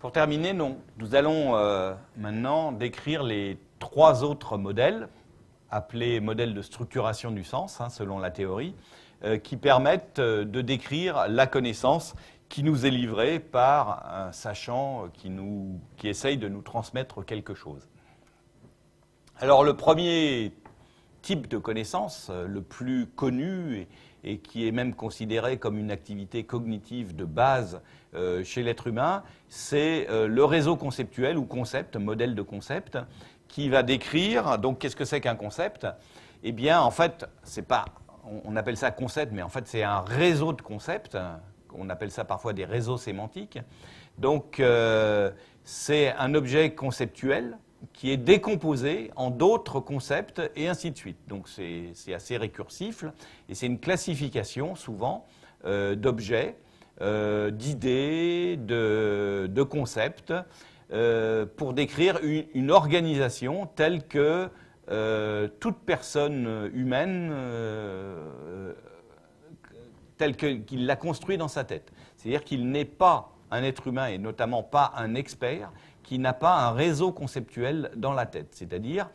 Pour terminer, non. nous allons euh, maintenant décrire les trois autres modèles, appelés modèles de structuration du sens, hein, selon la théorie, euh, qui permettent euh, de décrire la connaissance qui nous est livrée par un sachant qui, nous, qui essaye de nous transmettre quelque chose. Alors le premier type de connaissance, le plus connu et, et qui est même considéré comme une activité cognitive de base euh, chez l'être humain, c'est euh, le réseau conceptuel ou concept, modèle de concept, qui va décrire, donc qu'est-ce que c'est qu'un concept Eh bien, en fait, c'est pas, on, appelle ça concept, mais en fait, c'est un réseau de concepts, on appelle ça parfois des réseaux sémantiques. Donc, euh, c'est un objet conceptuel qui est décomposé en d'autres concepts et ainsi de suite. Donc c'est assez récursif et c'est une classification souvent euh, d'objets, euh, d'idées, de, concepts euh, pour décrire une, organisation telle que toute personne humaine telle qu'il l'a construit dans sa tête. C'est-à-dire qu'il n'est pas un être humain, et notamment pas un expert, qui n'a pas un réseau conceptuel dans la tête. C'est-à-dire,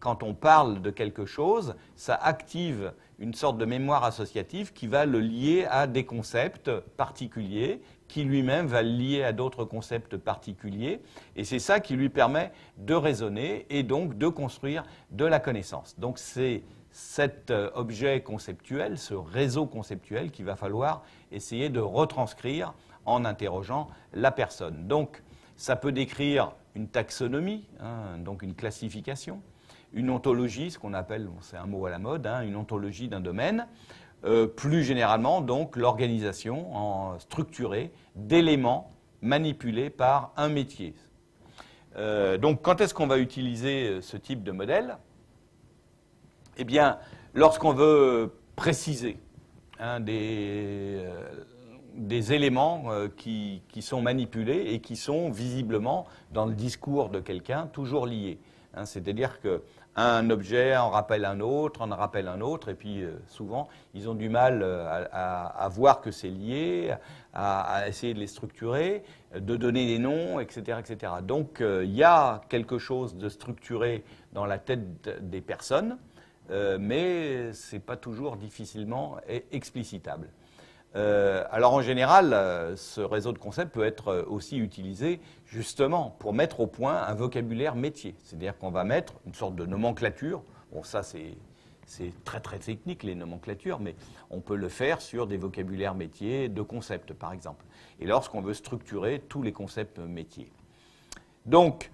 quand on parle de quelque chose, ça active une sorte de mémoire associative qui va le lier à des concepts particuliers, qui lui-même va le lier à d'autres concepts particuliers, et c'est ça qui lui permet de raisonner et donc de construire de la connaissance. Donc c'est cet euh, objet conceptuel, ce réseau conceptuel qu'il va falloir essayer de retranscrire en interrogeant la personne. Donc, ça peut décrire une taxonomie, hein, donc une classification, une ontologie, ce qu'on appelle, c'est un mot à la mode, hein, une ontologie d'un domaine, euh, plus généralement donc l'organisation structurée d'éléments manipulés par un métier. Euh, donc quand est-ce qu'on va utiliser euh, ce type de modèle Eh bien, lorsqu'on veut préciser un hein, des, des éléments euh, qui, sont manipulés et qui sont visiblement, dans le discours de quelqu'un, toujours liés. Hein, c'est-à-dire qu'un objet en rappelle un autre, en rappelle un autre, et puis euh, souvent, ils ont du mal euh, à, voir que c'est lié, à, essayer de les structurer, de donner des noms, etc. etc. Donc, il y a quelque chose de structuré dans la tête des personnes. mais ce n'est pas toujours difficilement explicitable. Euh, alors en général, euh, ce réseau de concepts peut être euh, aussi utilisé justement pour mettre au point un vocabulaire métier. C'est-à-dire qu'on va mettre une sorte de nomenclature. Bon, ça c'est très très technique les nomenclatures, mais on peut le faire sur des vocabulaires métiers de concepts par exemple. Et lorsqu'on veut structurer tous les concepts métiers. Donc,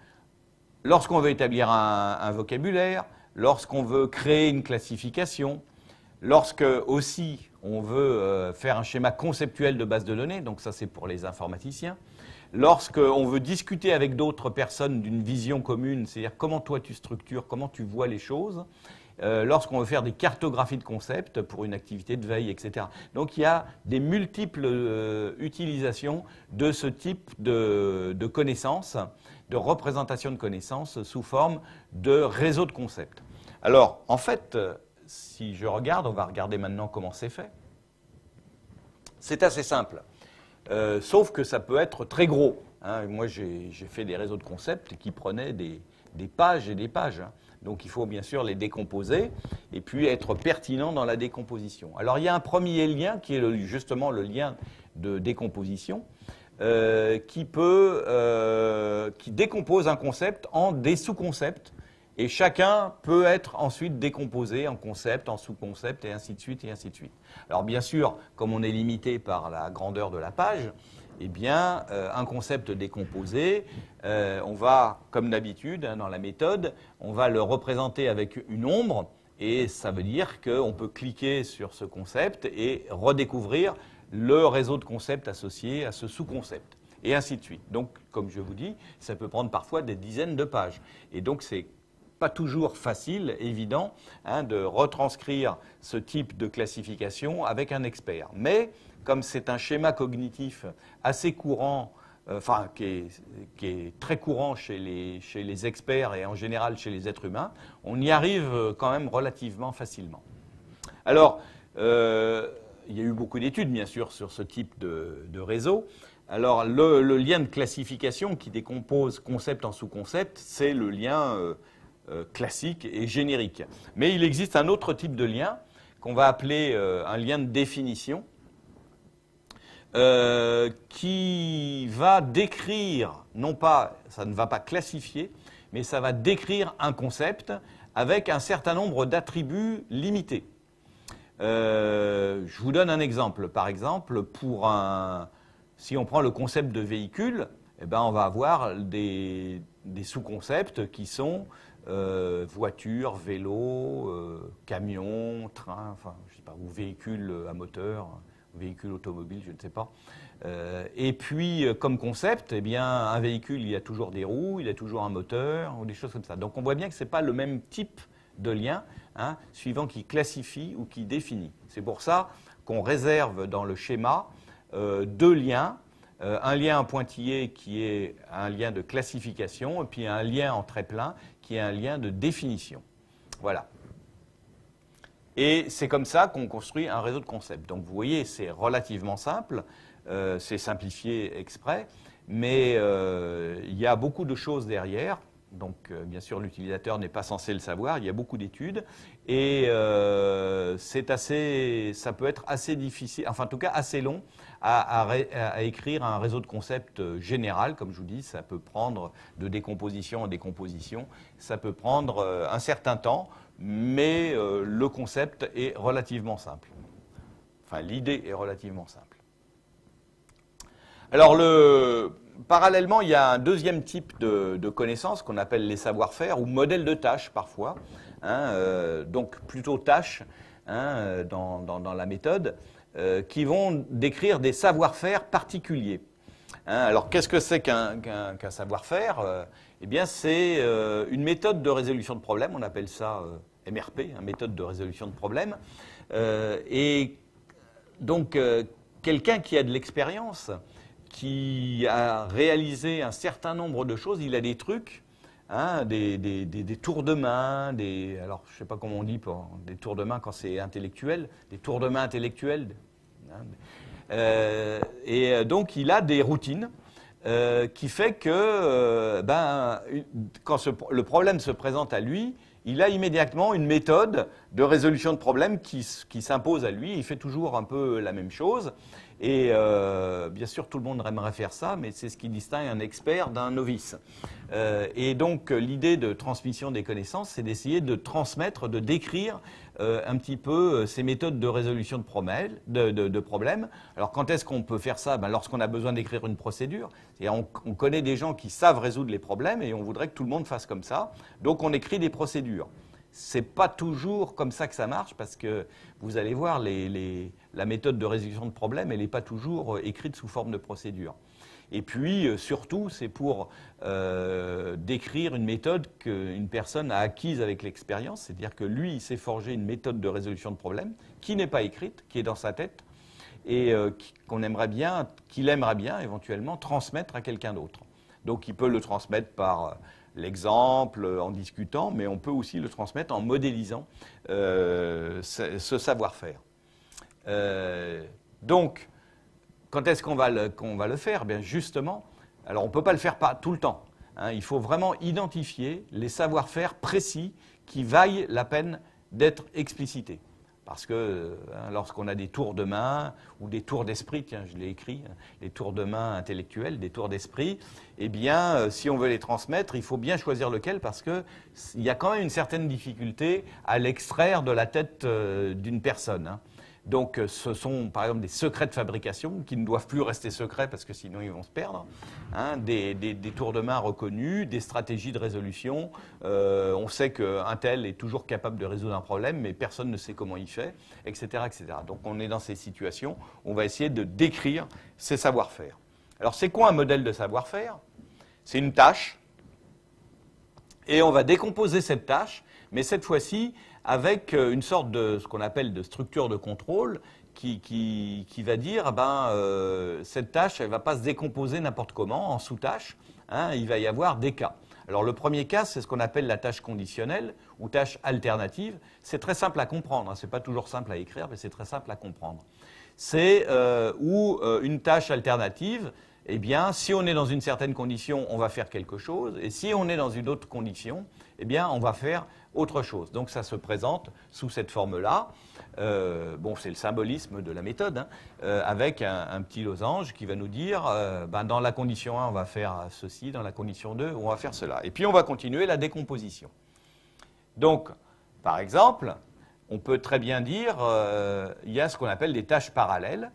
lorsqu'on veut établir un vocabulaire, lorsqu'on veut créer une classification, Lorsque aussi on veut euh, faire un schéma conceptuel de base de données, donc ça c'est pour les informaticiens, lorsqu'on veut discuter avec d'autres personnes d'une vision commune, c'est-à-dire comment toi tu structures, comment tu vois les choses, euh, lorsqu'on veut faire des cartographies de concepts pour une activité de veille, etc. Donc il y a des multiples euh, utilisations de ce type de, connaissance, connaissances, de représentation de connaissances sous forme de réseau de concepts. Alors en fait, si je regarde, on va regarder maintenant comment c'est fait. C'est assez simple. Euh, sauf que ça peut être très gros. Hein. Moi, j'ai fait des réseaux de concepts qui prenaient des, pages et des pages. Hein. Donc, il faut bien sûr les décomposer et puis être pertinent dans la décomposition. Alors, il y a un premier lien qui est justement le lien de décomposition euh, qui peut, euh, qui décompose un concept en des sous-concepts et chacun peut être ensuite décomposé en concept, en sous-concept, et ainsi de suite, et ainsi de suite. Alors bien sûr, comme on est limité par la grandeur de la page, eh bien, euh, un concept décomposé, euh, on va, comme d'habitude, hein, dans la méthode, on va le représenter avec une ombre, et ça veut dire qu'on peut cliquer sur ce concept et redécouvrir le réseau de concepts associés à ce sous-concept, et ainsi de suite. Donc, comme je vous dis, ça peut prendre parfois des dizaines de pages. Et donc, c'est pas toujours facile, évident, hein, de retranscrire ce type de classification avec un expert. Mais comme c'est un schéma cognitif assez courant, euh, enfin qui est, très courant chez les, experts et en général chez les êtres humains, on y arrive quand même relativement facilement. Alors, euh, il y a eu beaucoup d'études, bien sûr, sur ce type de, réseau. Alors, le, lien de classification qui décompose concept en sous-concept, c'est le lien euh, euh, classique et générique. Mais il existe un autre type de lien qu'on va appeler euh, un lien de définition, euh, qui va décrire, non pas, ça ne va pas classifier, mais ça va décrire un concept avec un certain nombre d'attributs limités. je vous donne un exemple. Par exemple, pour un, si on prend le concept de véhicule, eh ben on va avoir des, des sous-concepts qui sont euh, voiture, vélo, euh, camion, train, enfin, je sais pas, ou véhicule euh, à moteur, véhicule automobile, je ne sais pas. et puis, comme concept, eh bien, un véhicule, il y a toujours des roues, il y a toujours un moteur, ou des choses comme ça. Donc, on voit bien que ce n'est pas le même type de lien, hein, suivant qui classifie ou qui définit. C'est pour ça qu'on réserve dans le schéma deux liens euh, un lien en pointillé qui est un lien de classification, et puis un lien en trait plein qui est un lien de définition. Voilà. Et c'est comme ça qu'on construit un réseau de concepts. Donc vous voyez, c'est relativement simple, euh, c'est simplifié exprès, mais euh, il y a beaucoup de choses derrière. Donc, bien sûr, l'utilisateur n'est pas censé le savoir. Il y a beaucoup d'études. Et euh, c'est assez, ça peut être assez difficile, enfin en tout cas assez long à, écrire un réseau de concepts euh, général. Comme je vous dis, ça peut prendre de décomposition en décomposition, ça peut prendre euh, un certain temps, mais le concept est relativement simple. Enfin, l'idée est relativement simple. Alors, parallèlement, il y a un deuxième type de, connaissances qu'on appelle les savoir-faire ou modèles de tâches parfois. Hein, donc plutôt tâches Hein, euh, dans, la méthode, euh, qui vont décrire des savoir-faire particuliers. Hein, alors qu'est-ce que c'est qu'un savoir-faire euh Eh bien c'est une méthode de résolution de problèmes. on appelle ça MRP, une hein, méthode de résolution de problème. et donc quelqu'un qui a de l'expérience, qui a réalisé un certain nombre de choses, il a des trucs Hein, des, tours de main, des, alors je ne sais pas comment on dit, pour, des tours de main quand c'est intellectuel, des tours de main intellectuels. Hein, euh, et euh, donc il a des routines euh, qui fait que ben, quand le problème se présente à lui, il a immédiatement une méthode de résolution de problèmes qui, s'impose à lui. Il fait toujours un peu la même chose. Et euh, bien sûr, tout le monde aimerait faire ça, mais c'est ce qui distingue un expert d'un novice. Euh, et donc, l'idée de transmission des connaissances, c'est d'essayer de transmettre, de décrire euh, un petit peu ces méthodes de résolution de, problèmes. Alors, quand est-ce qu'on peut faire ça ben, Lorsqu'on a besoin d'écrire une procédure. Et on connaît des gens qui savent résoudre les problèmes et on voudrait que tout le monde fasse comme ça. Donc, on écrit des procédures c'est pas toujours comme ça que ça marche parce que vous allez voir, la méthode de résolution de problème, elle n'est pas toujours euh, écrite sous forme de procédure. Et puis, euh, surtout, c'est pour euh, décrire une méthode qu'une personne a acquise avec l'expérience, c'est-à-dire que lui, il s'est forgé une méthode de résolution de problème qui n'est pas écrite, qui est dans sa tête et qu'on aimerait bien, qu'il aimerait bien éventuellement transmettre à quelqu'un d'autre. Donc, il peut le transmettre par l'exemple, en discutant, mais on peut aussi le transmettre en modélisant euh, ce, savoir-faire. Euh, donc, quand est-ce qu'on va, le faire Bien justement, alors on ne peut pas le faire pas tout le temps. Hein. il faut vraiment identifier les savoir-faire précis qui vaillent la peine d'être explicités. Parce que hein, lorsqu'on a des tours de main ou des tours d'esprit, tiens, je l'ai écrit, hein, les tours de main intellectuels, des tours d'esprit, eh bien, euh, si on veut les transmettre, il faut bien choisir lequel parce qu'il y a quand même une certaine difficulté à l'extraire de la tête euh, d'une personne. Hein. Donc euh, ce sont par exemple des secrets de fabrication qui ne doivent plus rester secrets parce que sinon ils vont se perdre, hein. des, des, tours de main reconnus, des stratégies de résolution. Euh, on sait qu'un tel est toujours capable de résoudre un problème mais personne ne sait comment il fait, etc. etc. Donc on est dans ces situations, on va essayer de décrire ces savoir-faire. Alors c'est quoi un modèle de savoir-faire C'est une tâche et on va décomposer cette tâche mais cette fois-ci avec euh, une sorte de ce qu'on appelle de structure de contrôle qui, va dire ah ben, euh, cette tâche, elle ne va pas se décomposer n'importe comment, en sous-tâches, hein, il va y avoir des cas. Alors le premier cas, c'est ce qu'on appelle la tâche conditionnelle ou tâche alternative. C'est très simple à comprendre, hein. ce n'est pas toujours simple à écrire, mais c'est très simple à comprendre. C'est euh, où une tâche alternative, eh bien, si on est dans une certaine condition, on va faire quelque chose, et si on est dans une autre condition, eh bien, on va faire autre chose. Donc ça se présente sous cette forme-là. Euh, bon, c'est le symbolisme de la méthode, hein, euh, avec un, petit losange qui va nous dire, euh, ben, dans la condition 1, on va faire ceci, dans la condition 2, on va faire cela. Et puis on va continuer la décomposition. Donc, par exemple, on peut très bien dire, il y a ce qu'on appelle des tâches parallèles.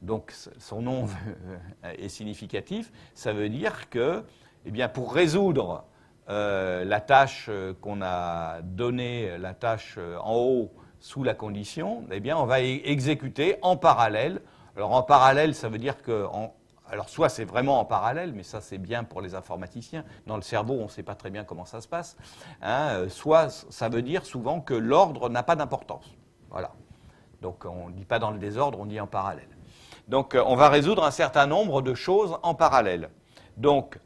Donc son nom est significatif. Ça veut dire que, eh bien, pour résoudre euh, la tâche euh, qu'on a donnée, euh, la tâche en haut sous la condition, eh bien, on va exécuter en parallèle. Alors en parallèle, ça veut dire que alors soit c'est vraiment en parallèle, mais ça c'est bien pour les informaticiens. Dans le cerveau, on ne sait pas très bien comment ça se passe. Hein, soit ça veut dire souvent que l'ordre n'a pas d'importance. Voilà. Donc on ne dit pas dans le désordre, on dit en parallèle. Donc on va résoudre un certain nombre de choses en parallèle. Donc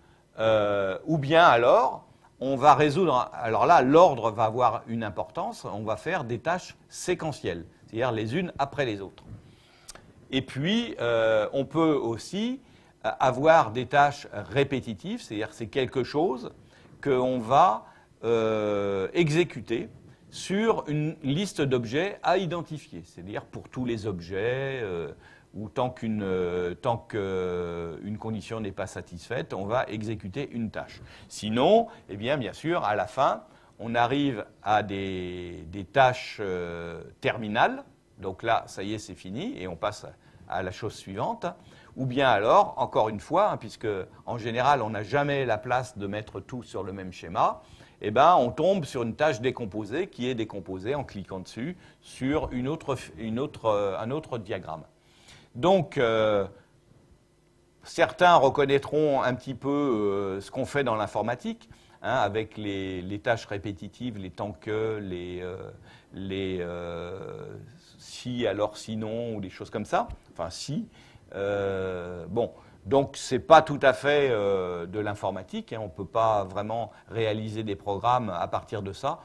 ou bien alors on va résoudre, alors là, l'ordre va avoir une importance, on va faire des tâches séquentielles, c'est-à-dire les unes après les autres. Et puis, euh, on peut aussi euh, avoir des tâches répétitives, c'est-à-dire c'est quelque chose qu'on va euh, exécuter sur une liste d'objets à identifier, c'est-à-dire pour tous les objets, ou tant qu'une euh, euh, condition n'est pas satisfaite, on va exécuter une tâche. Sinon, eh bien, bien sûr, à la fin, on arrive à des, tâches euh, terminales. Donc là, ça y est, c'est fini et on passe à la chose suivante. Ou bien alors, encore une fois, hein, puisque en général, on n'a jamais la place de mettre tout sur le même schéma, eh ben, on tombe sur une tâche décomposée qui est décomposée en cliquant dessus sur une autre, une autre, un autre diagramme. Donc, euh, certains reconnaîtront un petit peu euh, ce qu'on fait dans l'informatique, hein, avec les, tâches répétitives, les tant que, les, euh, si, alors sinon, ou des choses comme ça. Enfin, si. bon. Donc, ce n'est pas tout à fait de l'informatique. Hein. on ne peut pas vraiment réaliser des programmes à partir de ça.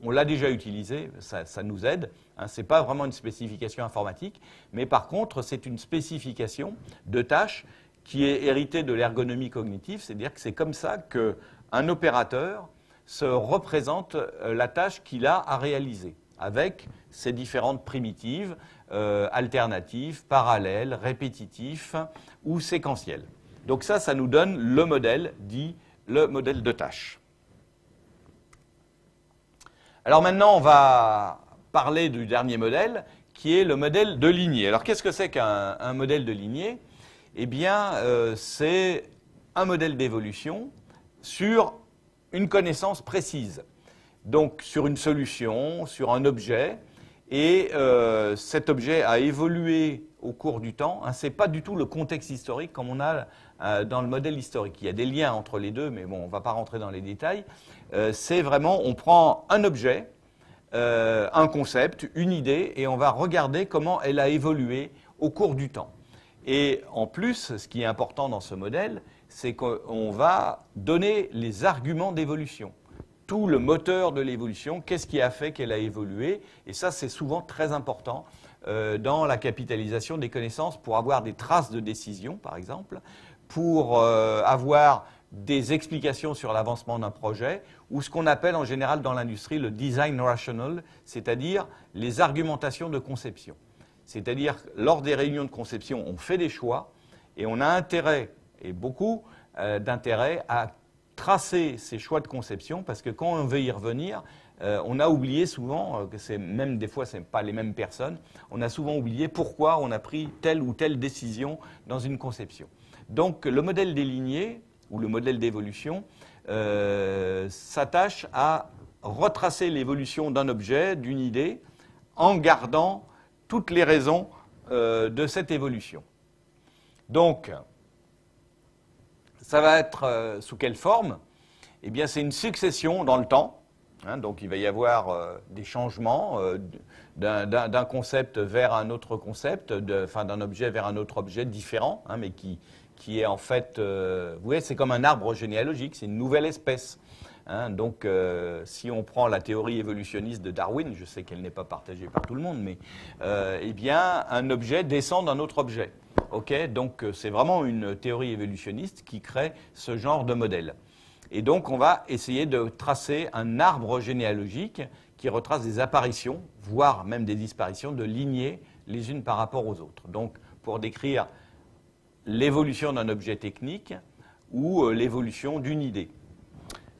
On, l'a déjà utilisé, ça nous aide, Hein, ce n'est pas vraiment une spécification informatique, mais par contre, c'est une spécification de tâche qui est héritée de l'ergonomie cognitive, c'est-à-dire que c'est comme ça qu'un opérateur se représente euh, la tâche qu'il a à réaliser, avec ses différentes primitives, euh, alternatives, parallèles, répétitifs ou séquentielles. Donc ça, ça nous donne le modèle dit le modèle de tâche. Alors maintenant, on va parler du dernier modèle, qui est le modèle de lignée. Alors qu'est-ce que c'est qu'un modèle de lignée Eh bien, euh, c'est un modèle d'évolution sur une connaissance précise, donc sur une solution, sur un objet, et euh, cet objet a évolué au cours du temps. Hein, Ce n'est pas du tout le contexte historique comme on a euh, dans le modèle historique. Il y a des liens entre les deux, mais bon, on ne va pas rentrer dans les détails. C'est vraiment, on prend un objet euh, un concept, une idée, et on va regarder comment elle a évolué au cours du temps. Et en plus, ce qui est important dans ce modèle, c'est qu'on va donner les arguments d'évolution, tout le moteur de l'évolution, qu'est-ce qui a fait qu'elle a évolué, et ça c'est souvent très important euh, dans la capitalisation des connaissances pour avoir des traces de décision, par exemple, pour euh, avoir des explications sur l'avancement d'un projet, ou ce qu'on appelle en général dans l'industrie le design rational, c'est-à-dire les argumentations de conception. C'est-à-dire, lors des réunions de conception, on fait des choix, et on a intérêt, et beaucoup euh, d'intérêt, à tracer ces choix de conception, parce que quand on veut y revenir, euh, on a oublié souvent, euh, que c'est même des fois ce pas les mêmes personnes, on a souvent oublié pourquoi on a pris telle ou telle décision dans une conception. Donc le modèle des ou le modèle d'évolution, euh, s'attache à retracer l'évolution d'un objet, d'une idée, en gardant toutes les raisons euh, de cette évolution. Donc, ça va être euh, sous quelle forme Eh bien, c'est une succession dans le temps. Hein, donc, il va y avoir des changements d'un concept vers un autre concept, d'un objet vers un autre objet différent, hein, mais qui, qui est en fait, euh, vous voyez, c'est comme un arbre généalogique, c'est une nouvelle espèce. Hein. donc, euh, si on prend la théorie évolutionniste de Darwin, je sais qu'elle n'est pas partagée par tout le monde, mais euh, eh bien, un objet descend d'un autre objet. Ok, donc, c'est vraiment une théorie évolutionniste qui crée ce genre de modèle. Et donc, on va essayer de tracer un arbre généalogique qui retrace des apparitions, voire même des disparitions de lignées les unes par rapport aux autres. Donc, pour décrire l'évolution d'un objet technique ou euh, l'évolution d'une idée.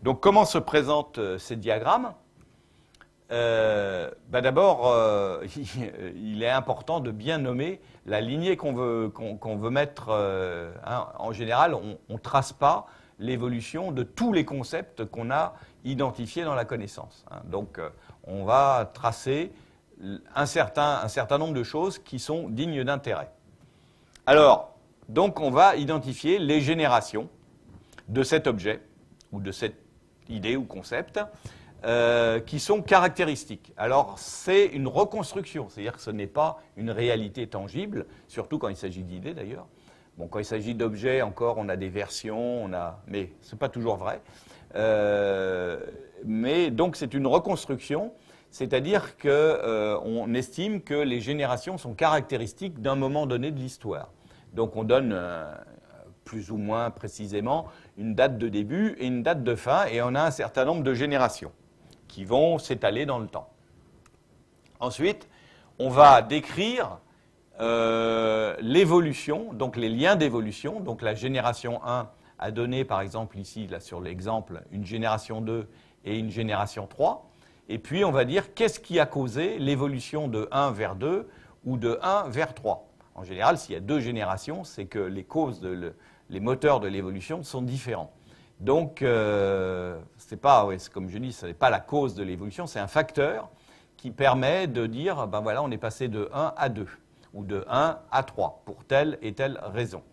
Donc comment se présentent euh, ces diagrammes euh, bah, D'abord, il est important de bien nommer la lignée qu'on veut, veut, mettre. Hein. en général, on ne trace pas l'évolution de tous les concepts qu'on a identifiés dans la connaissance. Hein. Donc on va tracer un certain, un certain nombre de choses qui sont dignes d'intérêt. Alors, donc on va identifier les générations de cet objet ou de cette idée ou concept euh, qui sont caractéristiques. Alors c'est une reconstruction, c'est-à-dire que ce n'est pas une réalité tangible, surtout quand il s'agit d'idées d'ailleurs. Bon, quand il s'agit d'objets, encore, on a des versions, on a, mais ce n'est pas toujours vrai. Euh, mais donc c'est une reconstruction, c'est-à-dire qu'on euh, estime que les générations sont caractéristiques d'un moment donné de l'histoire. Donc on donne euh, plus ou moins précisément une date de début et une date de fin, et on a un certain nombre de générations qui vont s'étaler dans le temps. Ensuite, on va décrire euh, l'évolution, donc les liens d'évolution, donc la génération 1 a donné par exemple ici, là sur l'exemple, une génération 2 et une génération 3. Et puis on va dire qu'est-ce qui a causé l'évolution de 1 vers 2 ou de 1 vers 3. En général, s'il y a deux générations, c'est que les causes, les moteurs de l'évolution sont différents. Donc, euh, pas, comme je dis, ce n'est pas la cause de l'évolution, c'est un facteur qui permet de dire, ah ben voilà, on est passé de 1 à 2 ou de 1 à 3 pour telle et telle raison.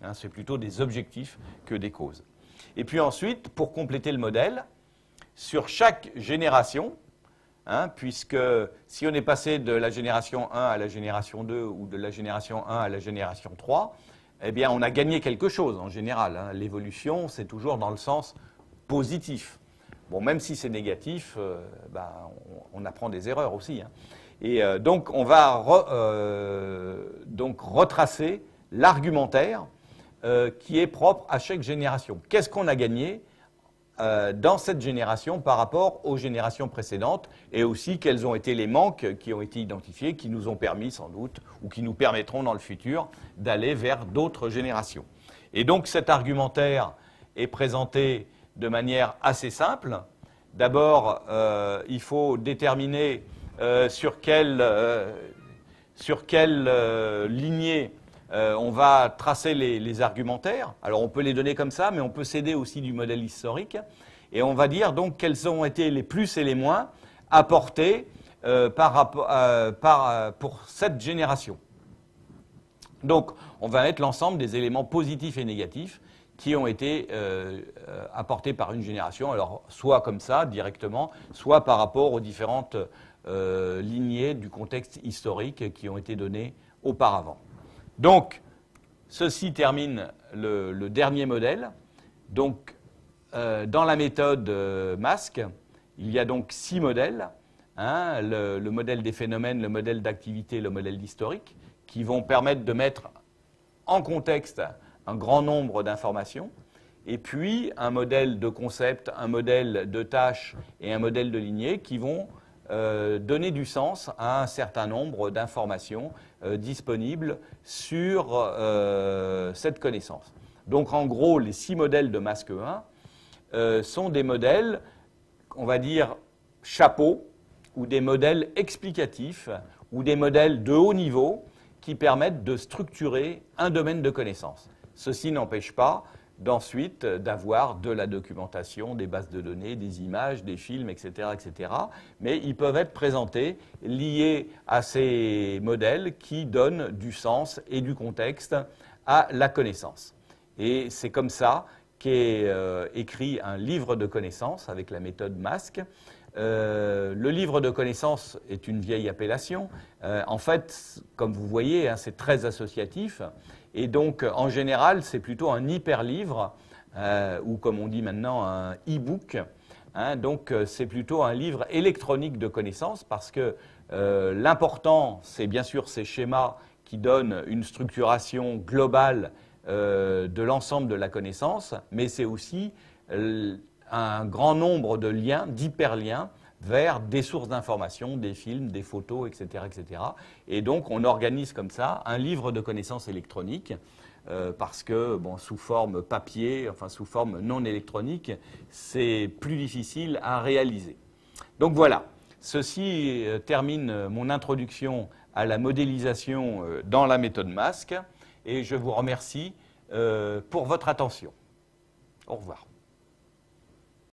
Hein, c'est plutôt des objectifs que des causes. Et puis ensuite, pour compléter le modèle, sur chaque génération, Hein, puisque si on est passé de la génération 1 à la génération 2 ou de la génération 1 à la génération 3, eh bien, on a gagné quelque chose en général. Hein. L'évolution, c'est toujours dans le sens positif. Bon, même si c'est négatif, euh, bah, on, apprend des erreurs aussi. Hein. Et euh, donc, on va euh, donc retracer l'argumentaire qui est propre à chaque génération. Qu'est-ce qu'on a gagné euh, dans cette génération par rapport aux générations précédentes et aussi quels ont été les manques qui ont été identifiés, qui nous ont permis sans doute ou qui nous permettront dans le futur d'aller vers d'autres générations. Et donc cet argumentaire est présenté de manière assez simple. D'abord, euh, il faut déterminer euh, sur quelle, sur quelle lignée euh, on va tracer les, argumentaires. Alors on peut les donner comme ça, mais on peut s'aider aussi du modèle historique. Et on va dire donc quels ont été les plus et les moins apportés euh, euh, pour cette génération. Donc on va mettre l'ensemble des éléments positifs et négatifs qui ont été apportés par une génération, alors soit comme ça directement, soit par rapport aux différentes lignées du contexte historique qui ont été données auparavant. Donc, ceci termine le, dernier modèle. Donc, euh, dans la méthode MASK, euh, masque, il y a donc six modèles. Hein, le, modèle des phénomènes, le modèle d'activité, le modèle d'historique, qui vont permettre de mettre en contexte un grand nombre d'informations, et puis un modèle de concept, un modèle de tâche et un modèle de lignée qui vont euh, donner du sens à un certain nombre d'informations euh, disponibles sur euh, cette connaissance. Donc en gros, les six modèles de masque 1 euh, sont des modèles, on va dire, chapeaux, ou des modèles explicatifs, ou des modèles de haut niveau qui permettent de structurer un domaine de connaissance. Ceci n'empêche pas d'ensuite d'avoir de la documentation, des bases de données, des images, des films, etc., etc. Mais ils peuvent être présentés liés à ces modèles qui donnent du sens et du contexte à la connaissance. Et c'est comme ça qu'est euh, écrit un livre de connaissances avec la méthode masque. Euh, le livre de connaissances est une vieille appellation. Euh, en fait, comme vous voyez, hein, c'est très associatif. Et donc, en général, c'est plutôt un hyper livre euh, ou comme on dit maintenant, un e-book. Hein, donc, c'est plutôt un livre électronique de connaissances, parce que l'important, c'est bien sûr ces schémas qui donnent une structuration globale de l'ensemble de la connaissance, mais c'est aussi un grand nombre de liens, d'hyperliens, vers des sources d'informations, des films, des photos, etc., etc. Et donc, on organise comme ça un livre de connaissances électroniques, euh, parce que, sous forme papier, enfin sous forme non électronique, c'est plus difficile à réaliser. Donc voilà, ceci euh, termine euh, mon introduction à la modélisation dans la méthode masque, et je vous remercie pour votre attention. Au revoir.